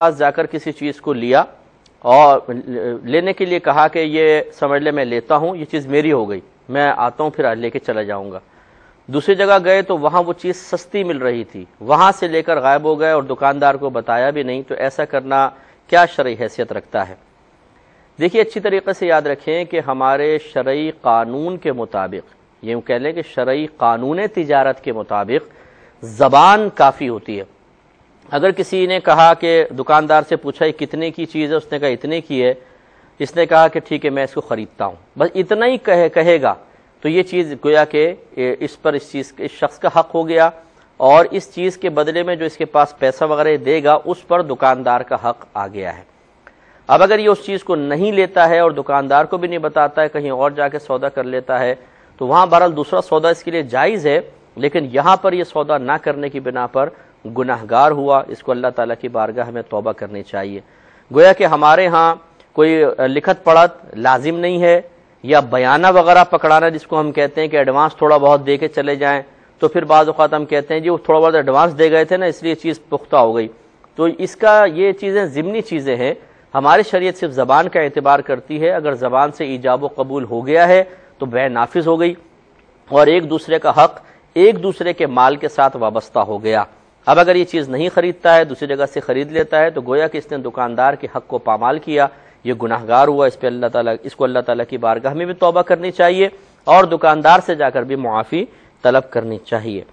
पास जाकर किसी चीज़ को लिया और लेने के लिए कहा कि ये समझ ले मैं लेता हूं ये चीज़ मेरी हो गई मैं आता हूं फिर लेके चला जाऊंगा दूसरी जगह गए तो वहां वो चीज़ सस्ती मिल रही थी वहां से लेकर गायब हो गए और दुकानदार को बताया भी नहीं तो ऐसा करना क्या शर्य हैसियत रखता है देखिए अच्छी तरीके से याद रखें कि हमारे शरय कानून के मुताबिक यूँ कह लें कि शरय कानून तजारत के मुताबिक ज़बान काफ़ी होती है अगर किसी ने कहा कि दुकानदार से पूछा कितने की चीज़ है उसने कहा इतने की है इसने कहा कि ठीक है मैं इसको ख़रीदता हूँ बस इतना ही कहे कहेगा तो ये चीज़ गोया के इस पर इस चीज़ इस शख्स का हक हो गया और इस चीज़ के बदले में जो इसके पास पैसा वगैरह देगा उस पर दुकानदार का हक आ गया है अब अगर ये उस चीज़ को नहीं लेता है और दुकानदार को भी नहीं बताता है कहीं और जाके सौदा कर लेता है तो वहाँ बहरहाल दूसरा सौदा इसके लिए जायज़ है लेकिन यहाँ पर यह सौदा ना करने की बिना पर गुनाहगार हुआ इसको अल्लाह ताला की बारगाह हमें तोबा करनी चाहिए गोया कि हमारे यहाँ कोई लिखत पढ़त लाजिम नहीं है या बयाना वगैरह पकड़ाना जिसको हम कहते हैं कि एडवांस थोड़ा बहुत दे के चले जाएं तो फिर बाद अवत हम कहते हैं जी वो थोड़ा बहुत एडवांस दे गए थे ना इसलिए चीज़ पुख्ता हो गई तो इसका ये चीज़ें ज़िमनी चीज़ें हैं हमारी शरीय सिर्फ ज़बान का एतबार करती है अगर ज़बान से ईजाब कबूल हो गया है तो वह नाफिज हो गई और एक दूसरे का हक एक दूसरे के माल के साथ वाबस्ता हो गया अब अगर ये चीज़ नहीं खरीदता है दूसरी जगह से खरीद लेता है तो गोया कि इसने दुकानदार के हक को पामाल किया ये गुनाहगार हुआ इस पर अल्लाह ताला इसको अल्लाह ताला की बारगाह में भी तोबा करनी चाहिए और दुकानदार से जाकर भी मुआफ़ी तलब करनी चाहिए